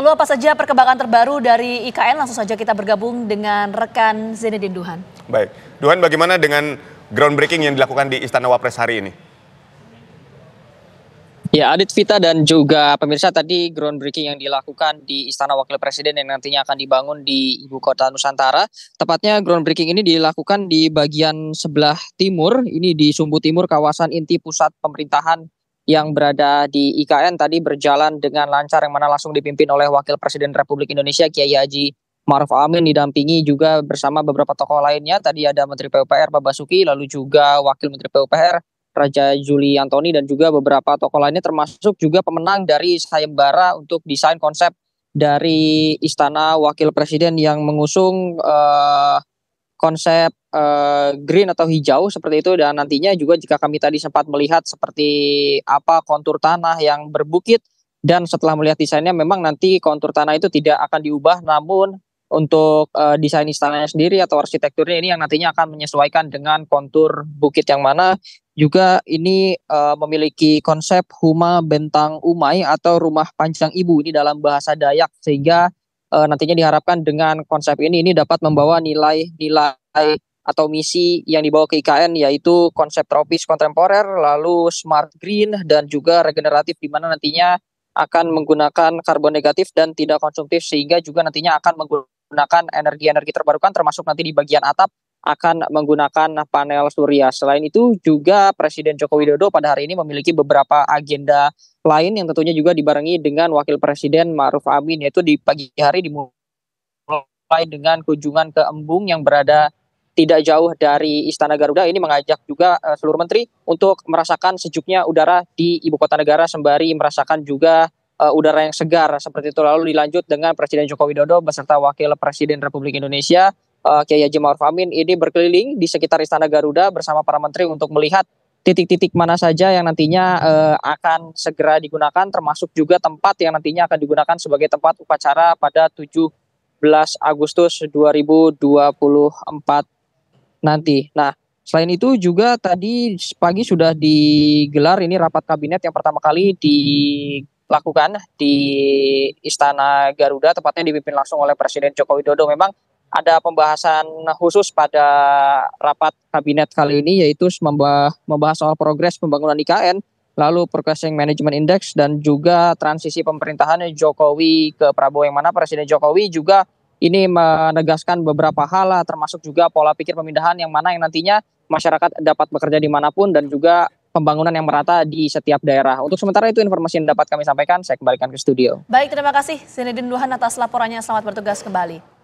Lalu apa saja perkembangan terbaru dari IKN? Langsung saja kita bergabung dengan rekan Zinedine Duhan. Baik, Duhan bagaimana dengan groundbreaking yang dilakukan di Istana Wapres hari ini? Ya, Adit Vita dan juga pemirsa tadi groundbreaking yang dilakukan di Istana Wakil Presiden yang nantinya akan dibangun di ibu kota Nusantara. Tepatnya groundbreaking ini dilakukan di bagian sebelah timur, ini di Sumbu Timur, kawasan inti pusat pemerintahan yang berada di IKN tadi berjalan dengan lancar yang mana langsung dipimpin oleh Wakil Presiden Republik Indonesia Kiai Haji Maruf Amin didampingi juga bersama beberapa tokoh lainnya. Tadi ada Menteri PUPR Basuki, lalu juga Wakil Menteri PUPR Raja Juli Antoni dan juga beberapa tokoh lainnya termasuk juga pemenang dari sayembara untuk desain konsep dari Istana Wakil Presiden yang mengusung uh, konsep uh, green atau hijau seperti itu dan nantinya juga jika kami tadi sempat melihat seperti apa kontur tanah yang berbukit dan setelah melihat desainnya memang nanti kontur tanah itu tidak akan diubah namun untuk uh, desain istananya sendiri atau arsitekturnya ini yang nantinya akan menyesuaikan dengan kontur bukit yang mana juga ini uh, memiliki konsep huma bentang umai atau rumah panjang ibu ini dalam bahasa Dayak sehingga uh, nantinya diharapkan dengan konsep ini ini dapat membawa nilai-nilai atau misi yang dibawa ke IKN yaitu konsep tropis kontemporer, lalu smart green dan juga regeneratif di mana nantinya akan menggunakan karbon negatif dan tidak konsumtif sehingga juga nantinya akan menggunakan energi-energi terbarukan termasuk nanti di bagian atap akan menggunakan panel surya. Selain itu juga Presiden Joko Widodo pada hari ini memiliki beberapa agenda lain yang tentunya juga dibarengi dengan Wakil Presiden Ma'ruf Amin yaitu di pagi hari dimulai dengan kunjungan ke Embung yang berada tidak jauh dari Istana Garuda ini mengajak juga eh, seluruh menteri untuk merasakan sejuknya udara di ibu kota negara sembari merasakan juga eh, udara yang segar seperti itu lalu dilanjut dengan Presiden Joko Widodo beserta Wakil Presiden Republik Indonesia uh, Kiai Haji Ma'ruf Amin ini berkeliling di sekitar Istana Garuda bersama para menteri untuk melihat titik-titik mana saja yang nantinya uh, akan segera digunakan termasuk juga tempat yang nantinya akan digunakan sebagai tempat upacara pada 17 Agustus 2024 nanti. Nah, selain itu juga tadi pagi sudah digelar ini rapat kabinet yang pertama kali dilakukan di Istana Garuda tepatnya dipimpin langsung oleh Presiden Joko Widodo. Memang ada pembahasan khusus pada rapat kabinet kali ini yaitu membahas soal progres pembangunan IKN, lalu progressing management index dan juga transisi pemerintahan Jokowi ke Prabowo yang mana Presiden Jokowi juga ini menegaskan beberapa hal termasuk juga pola pikir pemindahan yang mana yang nantinya masyarakat dapat bekerja di dimanapun dan juga pembangunan yang merata di setiap daerah. Untuk sementara itu informasi yang dapat kami sampaikan, saya kembalikan ke studio. Baik, terima kasih Sinedin Duhan atas laporannya. Selamat bertugas kembali.